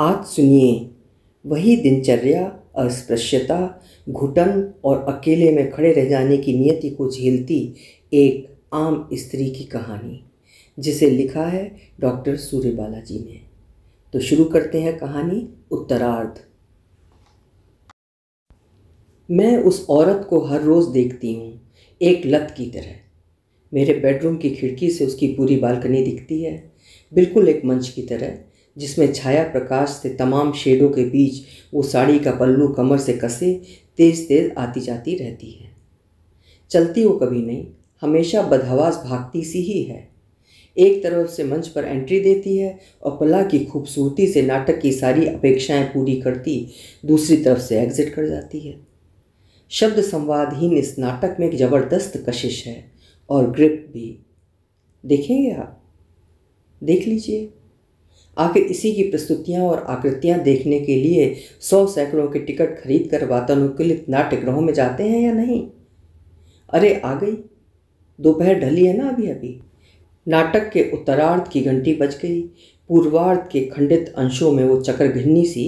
आज सुनिए वही दिनचर्या अस्पृश्यता घुटन और अकेले में खड़े रह जाने की नियति को झेलती एक आम स्त्री की कहानी जिसे लिखा है डॉक्टर सूर्य बालाजी ने तो शुरू करते हैं कहानी उत्तरार्ध मैं उस औरत को हर रोज़ देखती हूँ एक लत की तरह मेरे बेडरूम की खिड़की से उसकी पूरी बालकनी दिखती है बिल्कुल एक मंच की तरह जिसमें छाया प्रकाश से तमाम शेडों के बीच वो साड़ी का पल्लू कमर से कसे तेज तेज आती जाती रहती है चलती वो कभी नहीं हमेशा बदहवास भागती सी ही है एक तरफ से मंच पर एंट्री देती है और पला की खूबसूरती से नाटक की सारी अपेक्षाएं पूरी करती दूसरी तरफ से एग्जिट कर जाती है शब्द संवादहीन इस नाटक में एक ज़बरदस्त कशिश है और ग्रिप भी देखेंगे आप देख लीजिए आखिर इसी की प्रस्तुतियाँ और आकृतियाँ देखने के लिए सौ सैकड़ों के टिकट खरीद कर वातानुकूलित ग्रहों में जाते हैं या नहीं अरे आ गई दोपहर ढली है ना अभी अभी नाटक के उत्तरार्ध की घंटी बज गई पूर्वार्ध के खंडित अंशों में वो चक्कर घिन्नी सी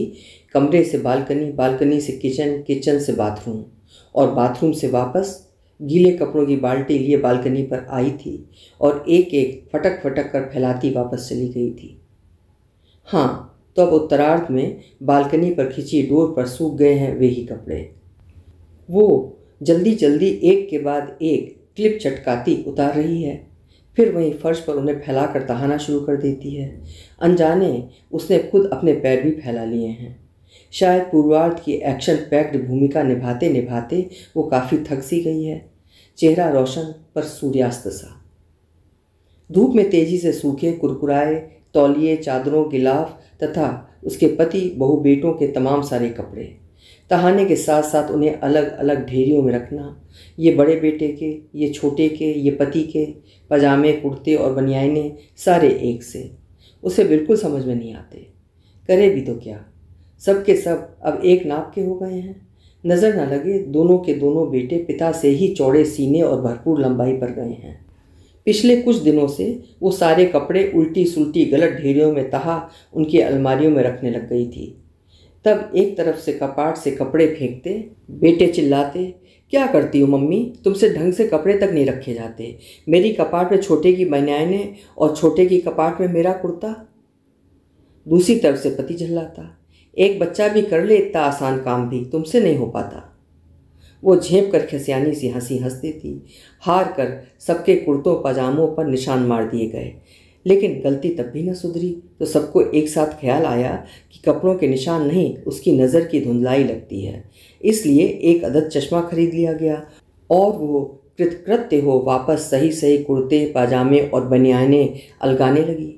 कमरे से बालकनी बालकनी से किचन किचन से बाथरूम और बाथरूम से वापस गीले कपड़ों की बाल्टी लिए बालकनी पर आई थी और एक एक फटक फटक कर फैलाती वापस चली गई थी हाँ तो अब उत्तरार्ध में बालकनी पर खिंची डोर पर सूख गए हैं वे ही कपड़े वो जल्दी जल्दी एक के बाद एक क्लिप चटकाती उतार रही है फिर वहीं फर्श पर उन्हें फैला कर तहाना शुरू कर देती है अनजाने उसने खुद अपने पैर भी फैला लिए हैं शायद पूर्वार्ध की एक्शन पैक्ड भूमिका निभाते निभाते वो काफ़ी थक सी गई है चेहरा रोशन पर सूर्यास्त सा धूप में तेजी से सूखे कुरकुराए तौलिए चादरों गिलाफ तथा उसके पति बहु बेटों के तमाम सारे कपड़े तहाने के साथ साथ उन्हें अलग अलग ढेरियों में रखना ये बड़े बेटे के ये छोटे के ये पति के पजामे कुर्ते और बनियाइने सारे एक से उसे बिल्कुल समझ में नहीं आते करे भी तो क्या सब के सब अब एक नाप के हो गए हैं नज़र न लगे दोनों के दोनों बेटे पिता से ही चौड़े सीने और भरपूर लंबाई पर गए हैं पिछले कुछ दिनों से वो सारे कपड़े उल्टी सुलटी गलत ढेरियों में तहा उनकी अलमारियों में रखने लग गई थी तब एक तरफ से कपाट से कपड़े फेंकते बेटे चिल्लाते क्या करती हो मम्मी तुमसे ढंग से कपड़े तक नहीं रखे जाते मेरी कपाट में छोटे की बनियाने और छोटे की कपाट में मेरा कुर्ता दूसरी तरफ से पति झल्लाता एक बच्चा भी कर ले इतना आसान काम भी तुमसे नहीं हो पाता वो झेप कर खिसियानी सी हंसी हंसती थी हार कर सबके कुर्तों पजामों पर निशान मार दिए गए लेकिन गलती तब भी न सुधरी तो सबको एक साथ ख्याल आया कि कपड़ों के निशान नहीं उसकी नज़र की धुंधलाई लगती है इसलिए एक अदद चश्मा खरीद लिया गया और वो कृतकृत्य हो वापस सही सही कुर्ते पाजामे और बनियाने अलगाने लगी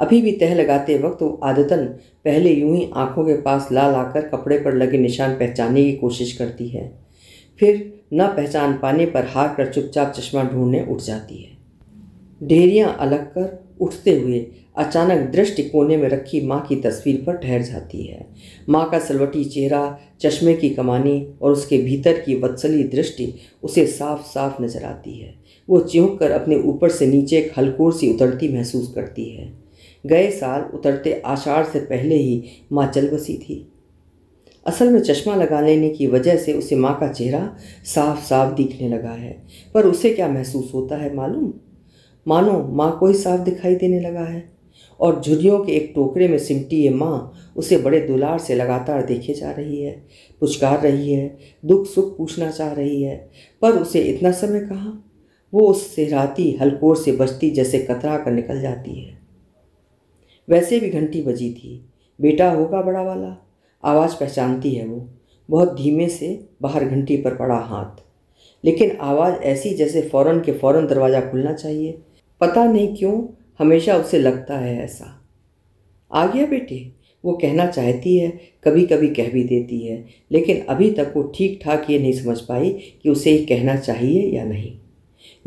अभी भी तह लगाते वक्त वो आदतन पहले यूं ही आंखों के पास ला लाकर कपड़े पर लगे निशान पहचानने की कोशिश करती है फिर न पहचान पाने पर हार कर चुपचाप चश्मा ढूंढने उठ जाती है ढेरियाँ अलग कर उठते हुए अचानक दृष्टि कोने में रखी माँ की तस्वीर पर ठहर जाती है माँ का सलवटी चेहरा चश्मे की कमानी और उसके भीतर की वत्सली दृष्टि उसे साफ साफ नजर आती है वो चौंक कर अपने ऊपर से नीचे एक हलकोर सी उतरती महसूस करती है गए साल उतरते आषाढ़ से पहले ही माँ चल बसी थी असल में चश्मा लगा लेने की वजह से उसे माँ का चेहरा साफ साफ दिखने लगा है पर उसे क्या महसूस होता है मालूम मानो माँ को ही साफ दिखाई देने लगा है और झुरियों के एक टोकरे में सिमटी ये माँ उसे बड़े दुलार से लगातार देखे जा रही है पुचकार रही है दुख सुख पूछना चाह रही है पर उसे इतना समय कहाँ वो उस राती हलकोर से बचती जैसे कतरा कर निकल जाती है वैसे भी घंटी बजी थी बेटा होगा बड़ा वाला आवाज़ पहचानती है वो बहुत धीमे से बाहर घंटी पर पड़ा हाथ लेकिन आवाज़ ऐसी जैसे फ़ौरन के फ़ौरन दरवाज़ा खुलना चाहिए पता नहीं क्यों हमेशा उसे लगता है ऐसा आ गया बेटे वो कहना चाहती है कभी कभी कह भी देती है लेकिन अभी तक वो ठीक ठाक ये नहीं समझ पाई कि उसे ये कहना चाहिए या नहीं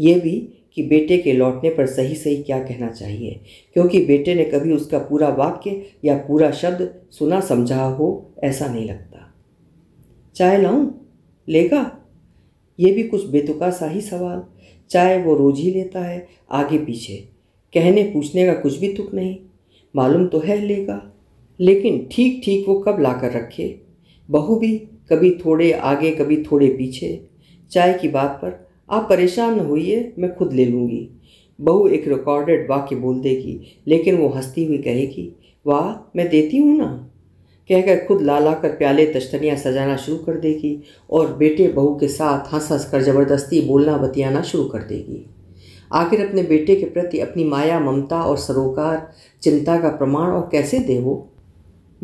ये भी कि बेटे के लौटने पर सही सही क्या कहना चाहिए क्योंकि बेटे ने कभी उसका पूरा वाक्य या पूरा शब्द सुना समझा हो ऐसा नहीं लगता चाय लाऊं? लेगा ये भी कुछ बेतुका सा ही सवाल चाय वो रोज ही लेता है आगे पीछे कहने पूछने का कुछ भी तुक नहीं मालूम तो है लेगा लेकिन ठीक ठीक वो कब ला कर रखे बहू भी कभी थोड़े आगे कभी थोड़े पीछे चाय की बात पर आप परेशान न होइए मैं खुद ले लूँगी बहू एक रिकॉर्डेड वाक्य बोल देगी लेकिन वो हंसती हुई कहेगी वाह मैं देती हूँ ना कहकर खुद ला ला कर प्याले तश्तनियाँ सजाना शुरू कर देगी और बेटे बहू के साथ हंस हंस कर ज़बरदस्ती बोलना बतियाना शुरू कर देगी आखिर अपने बेटे के प्रति अपनी माया ममता और सरोकार चिंता का प्रमाण और कैसे दे वो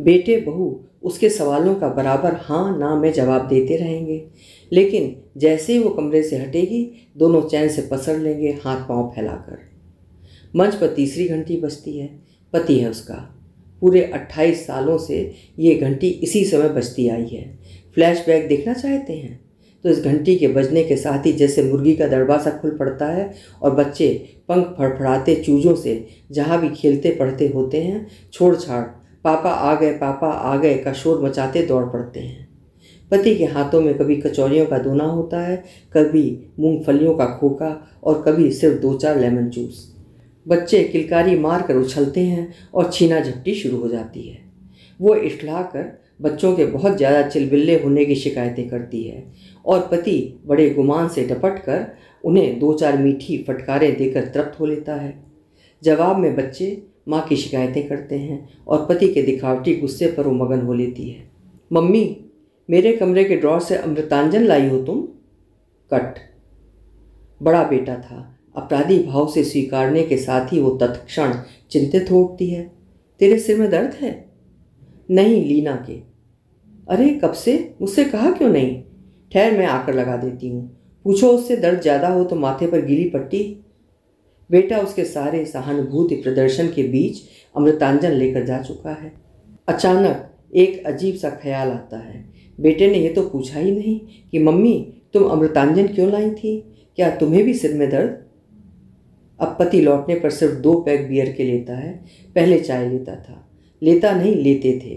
बेटे बहू उसके सवालों का बराबर हाँ ना में जवाब देते रहेंगे लेकिन जैसे ही वो कमरे से हटेगी दोनों चैन से पसर लेंगे हाथ पांव फैलाकर मंच पर तीसरी घंटी बजती है पति है उसका पूरे 28 सालों से ये घंटी इसी समय बजती आई है फ्लैशबैक देखना चाहते हैं तो इस घंटी के बजने के साथ ही जैसे मुर्गी का दरवाज़ा खुल पड़ता है और बच्चे पंख फड़फड़ाते चूजों से जहाँ भी खेलते पढ़ते होते हैं छोड़ छाड़ पापा आ गए पापा आ गए का शोर मचाते दौड़ पड़ते हैं पति के हाथों में कभी कचौरियों का दोना होता है कभी मूंगफलियों का खोखा और कभी सिर्फ दो चार लेमन जूस बच्चे किलकारी मार कर उछलते हैं और छीना झपटी शुरू हो जाती है वो इठला कर बच्चों के बहुत ज़्यादा चिलबिल्ले होने की शिकायतें करती है और पति बड़े गुमान से डपट कर उन्हें दो चार मीठी फटकारें देकर तृप्त हो लेता है जवाब में बच्चे माँ की शिकायतें करते हैं और पति के दिखावटी गुस्से पर वो मगन हो लेती है मम्मी मेरे कमरे के ड्रॉ से अमृतांजन लाई हो तुम कट बड़ा बेटा था अपराधी भाव से स्वीकारने के साथ ही वो तत्क्षण चिंतित हो उठती है तेरे सिर में दर्द है नहीं लीना के अरे कब से मुझसे कहा क्यों नहीं ठहर मैं आकर लगा देती हूँ पूछो उससे दर्द ज़्यादा हो तो माथे पर गिरी पट्टी बेटा उसके सारे सहानुभूति प्रदर्शन के बीच अमृतांजन लेकर जा चुका है अचानक एक अजीब सा ख्याल आता है बेटे ने यह तो पूछा ही नहीं कि मम्मी तुम अमृतांजन क्यों लाई थी क्या तुम्हें भी सिर में दर्द अब पति लौटने पर सिर्फ दो पैक बियर के लेता है पहले चाय लेता था लेता नहीं लेते थे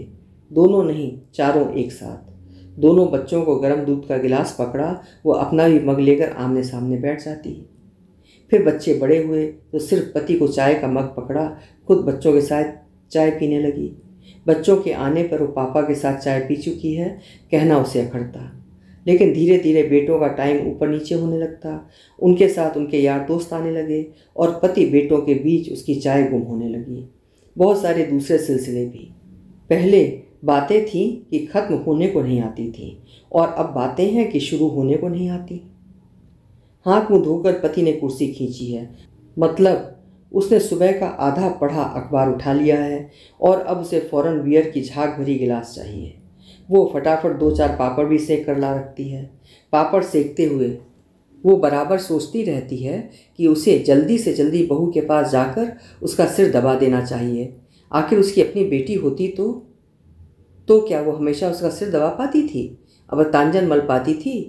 दोनों नहीं चारों एक साथ दोनों बच्चों को गर्म दूध का गिलास पकड़ा वो अपना भी मग लेकर आमने सामने बैठ जाती फिर बच्चे बड़े हुए तो सिर्फ पति को चाय का मग पकड़ा खुद बच्चों के साथ चाय पीने लगी बच्चों के आने पर वो पापा के साथ चाय पी चुकी है कहना उसे अखड़ता लेकिन धीरे धीरे बेटों का टाइम ऊपर नीचे होने लगता उनके साथ उनके यार दोस्त आने लगे और पति बेटों के बीच उसकी चाय गुम होने लगी बहुत सारे दूसरे सिलसिले भी पहले बातें थीं कि ख़त्म होने को नहीं आती थीं और अब बातें हैं कि शुरू होने को नहीं आती हाथ मुंह धोकर पति ने कुर्सी खींची है मतलब उसने सुबह का आधा पढ़ा अखबार उठा लिया है और अब उसे फ़ौरन बियर की झाग भरी गिलास चाहिए वो फटाफट दो चार पापड़ भी सेक कर ला रखती है पापड़ सेकते हुए वो बराबर सोचती रहती है कि उसे जल्दी से जल्दी बहू के पास जाकर उसका सिर दबा देना चाहिए आखिर उसकी अपनी बेटी होती तो तो क्या वो हमेशा उसका सिर दबा पाती थी अब तांजन मल पाती थी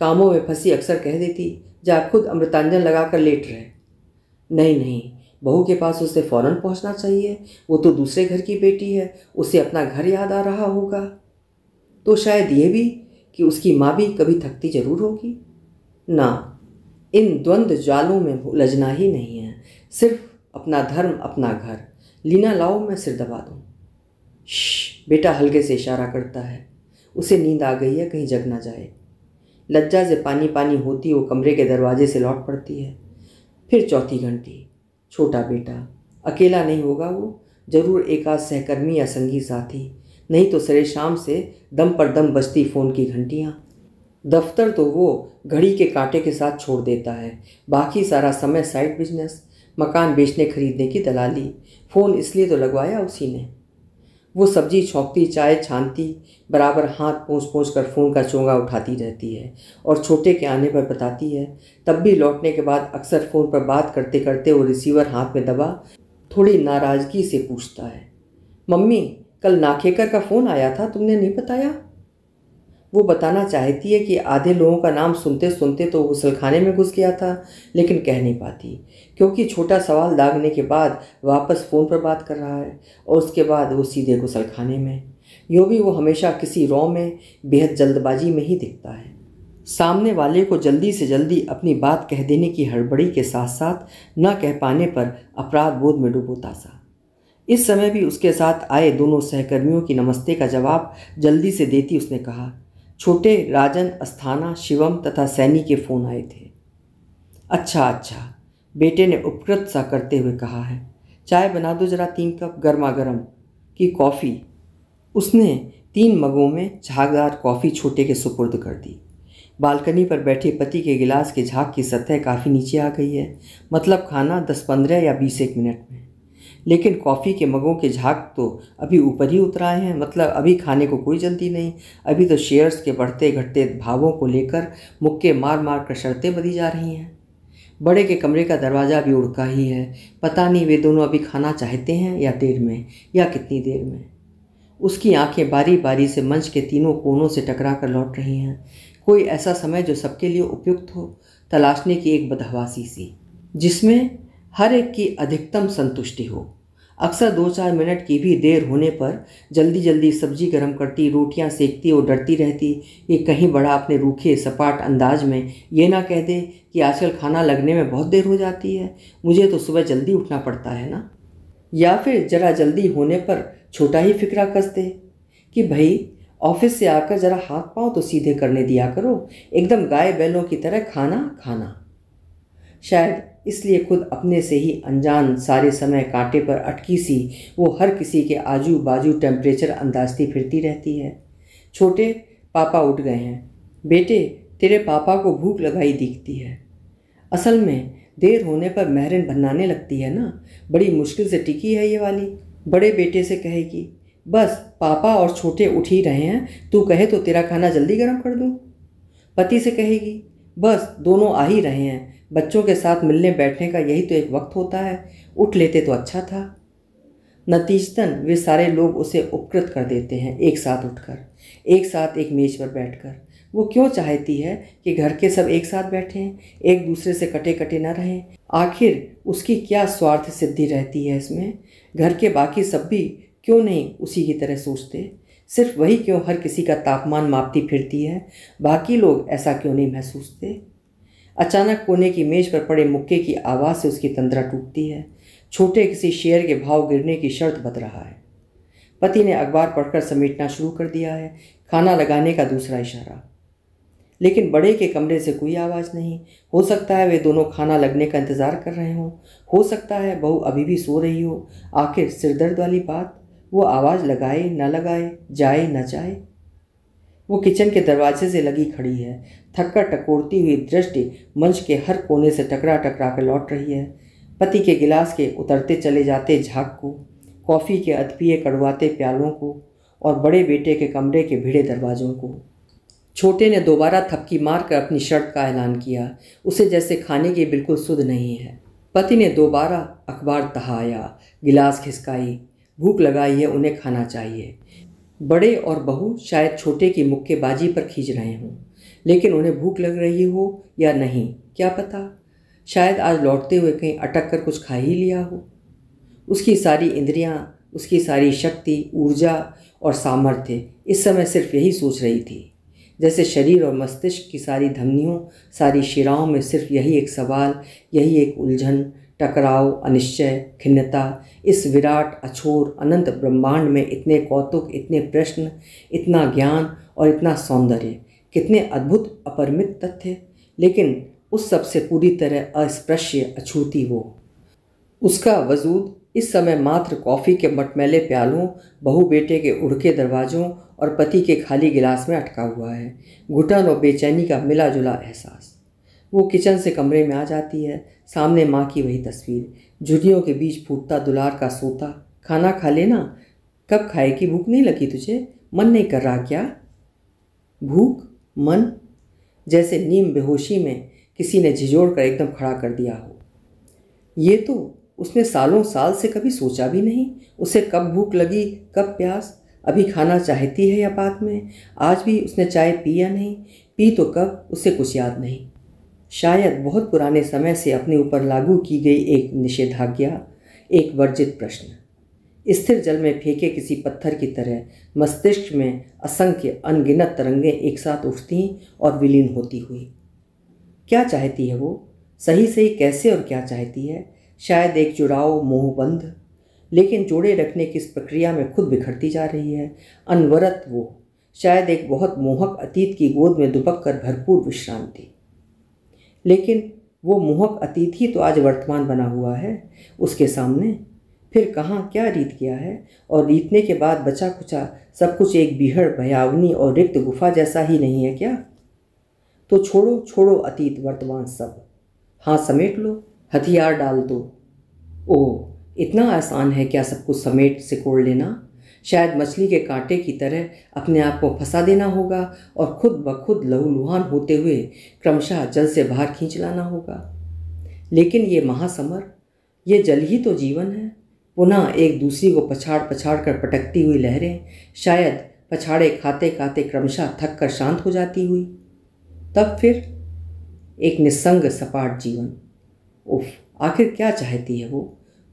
कामों में फंसी अक्सर कह देती जा खुद अमृतांजन लगा कर लेट रहे नहीं नहीं बहू के पास उसे फ़ौरन पहुंचना चाहिए वो तो दूसरे घर की बेटी है उसे अपना घर याद आ रहा होगा तो शायद ये भी कि उसकी माँ भी कभी थकती जरूर होगी ना इन द्वंद्व जालों में उलझना ही नहीं है सिर्फ अपना धर्म अपना घर लीना लाओ मैं सिर दबा दूँ बेटा हल्के से इशारा करता है उसे नींद आ गई है कहीं जग ना जाए लज्जा से पानी पानी होती वो कमरे के दरवाजे से लौट पड़ती है फिर चौथी घंटी छोटा बेटा अकेला नहीं होगा वो ज़रूर एक आध सहकर्मी या संगी साथी नहीं तो सरे शाम से दम पर दम बजती फ़ोन की घंटियाँ दफ्तर तो वो घड़ी के कांटे के साथ छोड़ देता है बाकी सारा समय साइड बिजनेस मकान बेचने खरीदने की दलाली फ़ोन इसलिए तो लगवाया उसी ने वो सब्जी छौंकती चाय छानती बराबर हाथ पूछ पूछ कर फ़ोन का चोंगा उठाती रहती है और छोटे के आने पर बताती है तब भी लौटने के बाद अक्सर फ़ोन पर बात करते करते वो रिसीवर हाथ में दबा थोड़ी नाराज़गी से पूछता है मम्मी कल नाखेकर का फ़ोन आया था तुमने नहीं बताया वो बताना चाहती है कि आधे लोगों का नाम सुनते सुनते तो गुसलखाने में घुस गया था लेकिन कह नहीं पाती क्योंकि छोटा सवाल दागने के बाद वापस फ़ोन पर बात कर रहा है और उसके बाद वो सीधे गुसलखाने में यो भी वो हमेशा किसी रॉ में बेहद जल्दबाजी में ही दिखता है सामने वाले को जल्दी से जल्दी अपनी बात कह देने की हड़बड़ी के साथ साथ न कह पाने पर अपराध बोध में डुबोता सा इस समय भी उसके साथ आए दोनों सहकर्मियों की नमस्ते का जवाब जल्दी से देती उसने कहा छोटे राजन अस्थाना शिवम तथा सैनी के फ़ोन आए थे अच्छा अच्छा बेटे ने उपकृत सा करते हुए कहा है चाय बना दो जरा तीन कप गर्मा गर्म की कॉफ़ी उसने तीन मगों में झागदार कॉफ़ी छोटे के सुपुर्द कर दी बालकनी पर बैठे पति के गिलास के झाग की सतह काफ़ी नीचे आ गई है मतलब खाना दस पंद्रह या बीस एक मिनट में लेकिन कॉफ़ी के मगों के झाग तो अभी ऊपर ही उतर आए हैं मतलब अभी खाने को कोई जल्दी नहीं अभी तो शेयर्स के बढ़ते घटते भावों को लेकर मुक्के मार मार कर शर्तें बदी जा रही हैं बड़े के कमरे का दरवाज़ा भी उड़का ही है पता नहीं वे दोनों अभी खाना चाहते हैं या देर में या कितनी देर में उसकी आंखें बारी बारी से मंच के तीनों कोनों से टकरा कर लौट रही हैं कोई ऐसा समय जो सबके लिए उपयुक्त हो तलाशने की एक बदहवासी सी जिसमें हर एक की अधिकतम संतुष्टि हो अक्सर दो चार मिनट की भी देर होने पर जल्दी जल्दी सब्जी गर्म करती रोटियां सेकती और डरती रहती कि कहीं बड़ा अपने रूखे सपाट अंदाज में ये ना कह दे कि आजकल खाना लगने में बहुत देर हो जाती है मुझे तो सुबह जल्दी उठना पड़ता है ना या फिर ज़रा जल्दी होने पर छोटा ही फिक्रा कस दे कि भाई ऑफिस से आकर ज़रा हाथ पाँव तो सीधे करने दिया करो एकदम गाय बैलों की तरह खाना खाना शायद इसलिए खुद अपने से ही अनजान सारे समय कांटे पर अटकी सी वो हर किसी के आजू बाजू टेम्परेचर अंदाजती फिरती रहती है छोटे पापा उठ गए हैं बेटे तेरे पापा को भूख लगाई दिखती है असल में देर होने पर महरन बनाने लगती है ना बड़ी मुश्किल से टिकी है ये वाली बड़े बेटे से कहेगी बस पापा और छोटे उठ ही रहे हैं तू कहे तो तेरा खाना जल्दी गर्म कर दूँ पति से कहेगी बस दोनों आ ही रहे हैं बच्चों के साथ मिलने बैठने का यही तो एक वक्त होता है उठ लेते तो अच्छा था नतीजतन वे सारे लोग उसे उपकृत कर देते हैं एक साथ उठकर एक साथ एक मेज पर बैठकर वो क्यों चाहती है कि घर के सब एक साथ बैठें एक दूसरे से कटे कटे ना रहें आखिर उसकी क्या स्वार्थ सिद्धि रहती है इसमें घर के बाकी सब भी क्यों नहीं उसी की तरह सोचते सिर्फ वही क्यों हर किसी का तापमान मापती फिरती है बाकी लोग ऐसा क्यों नहीं महसूसते अचानक कोने की मेज पर पड़े मुक्के की आवाज़ से उसकी तंद्रा टूटती है छोटे किसी शेयर के भाव गिरने की शर्त बत रहा है पति ने अखबार पढ़कर समेटना शुरू कर दिया है खाना लगाने का दूसरा इशारा लेकिन बड़े के कमरे से कोई आवाज़ नहीं हो सकता है वे दोनों खाना लगने का इंतज़ार कर रहे हों हो सकता है बहू अभी भी सो रही हो आखिर सिरदर्द वाली बात वो आवाज़ लगाए ना लगाए जाए ना जाए वो किचन के दरवाजे से लगी खड़ी है थक्कर टकोरती हुई दृष्टि मंच के हर कोने से टकरा टकरा कर लौट रही है पति के गिलास के उतरते चले जाते झाग को कॉफ़ी के अदपिए कड़वाते प्यालों को और बड़े बेटे के कमरे के भिड़े दरवाज़ों को छोटे ने दोबारा थपकी मार कर अपनी शर्ट का ऐलान किया उसे जैसे खाने की बिल्कुल सुध नहीं है पति ने दोबारा अखबार तहाया गिलास खिसकाई भूख लगाई है उन्हें खाना चाहिए बड़े और बहू शायद छोटे की मुक्केबाजी पर खींच रहे हों लेकिन उन्हें भूख लग रही हो या नहीं क्या पता शायद आज लौटते हुए कहीं अटक कर कुछ खा ही लिया हो उसकी सारी इंद्रियां, उसकी सारी शक्ति ऊर्जा और सामर्थ्य इस समय सिर्फ यही सोच रही थी जैसे शरीर और मस्तिष्क की सारी धमनियों सारी शिराओं में सिर्फ यही एक सवाल यही एक उलझन टकराव अनिश्चय खिन्नता इस विराट अछोर अनंत ब्रह्मांड में इतने कौतुक इतने प्रश्न इतना ज्ञान और इतना सौंदर्य कितने अद्भुत अपरिमित तथ्य लेकिन उस सब से पूरी तरह अस्पृश्य अछूती वो उसका वजूद इस समय मात्र कॉफ़ी के मटमैले प्यालों बहू बेटे के उड़के दरवाज़ों और पति के खाली गिलास में अटका हुआ है घुटन और बेचैनी का मिला जुला एहसास वो किचन से कमरे में आ जाती है सामने माँ की वही तस्वीर झुर्रियों के बीच फूटता दुलार का सोता खाना खा लेना कब खाए की भूख नहीं लगी तुझे मन नहीं कर रहा क्या भूख मन जैसे नीम बेहोशी में किसी ने झिझोड़ कर एकदम खड़ा कर दिया हो ये तो उसने सालों साल से कभी सोचा भी नहीं उसे कब भूख लगी कब प्यास अभी खाना चाहती है या बाद में आज भी उसने चाय पी या नहीं पी तो कब उसे कुछ याद नहीं शायद बहुत पुराने समय से अपने ऊपर लागू की गई एक निषेधाज्ञा एक वर्जित प्रश्न स्थिर जल में फेंके किसी पत्थर की तरह मस्तिष्क में असंख्य अनगिनत तरंगें एक साथ उठती और विलीन होती हुई क्या चाहती है वो सही सही कैसे और क्या चाहती है शायद एक जुड़ाव मोहबंध लेकिन जोड़े रखने की इस प्रक्रिया में खुद बिखरती जा रही है अनवरत वो शायद एक बहुत मोहक अतीत की गोद में दुबक कर भरपूर विश्रांति लेकिन वो मोहक अतीत ही तो आज वर्तमान बना हुआ है उसके सामने फिर कहाँ क्या रीत किया है और रीतने के बाद बचा कुचा सब कुछ एक बिहड़ भयावनी और रिक्त गुफा जैसा ही नहीं है क्या तो छोड़ो छोड़ो अतीत वर्तमान सब हाँ समेट लो हथियार डाल दो ओ इतना आसान है क्या सब कुछ समेट सिकोड़ लेना शायद मछली के कांटे की तरह अपने आप को फंसा देना होगा और खुद ब खुद लहूलुहान होते हुए क्रमशः जल से बाहर खींच लाना होगा लेकिन ये महासमर ये जल ही तो जीवन है पुनः एक दूसरी को पछाड़ पछाड़ कर पटकती हुई लहरें शायद पछाड़े खाते खाते क्रमशः थक कर शांत हो जाती हुई तब फिर एक निसंग सपाट जीवन उफ आखिर क्या चाहती है वो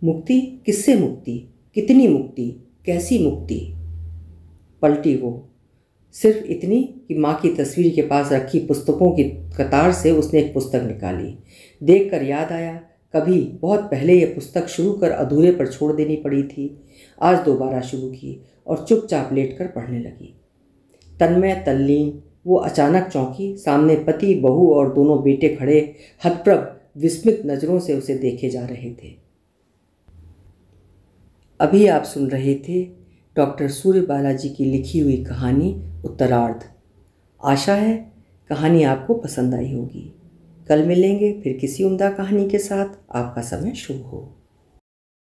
मुक्ति किससे मुक्ति कितनी मुक्ति कैसी मुक्ति पलटी वो सिर्फ इतनी कि माँ की तस्वीर के पास रखी पुस्तकों की कतार से उसने एक पुस्तक निकाली देखकर याद आया कभी बहुत पहले यह पुस्तक शुरू कर अधूरे पर छोड़ देनी पड़ी थी आज दोबारा शुरू की और चुपचाप लेट कर पढ़ने लगी तन्मय तल्लीन वो अचानक चौंकी सामने पति बहू और दोनों बेटे खड़े हतप्रभ विस्मित नज़रों से उसे देखे जा रहे थे अभी आप सुन रहे थे डॉक्टर सूर्य बालाजी की लिखी हुई कहानी उत्तरार्ध आशा है कहानी आपको पसंद आई होगी कल मिलेंगे फिर किसी उम्दा कहानी के साथ आपका समय शुभ हो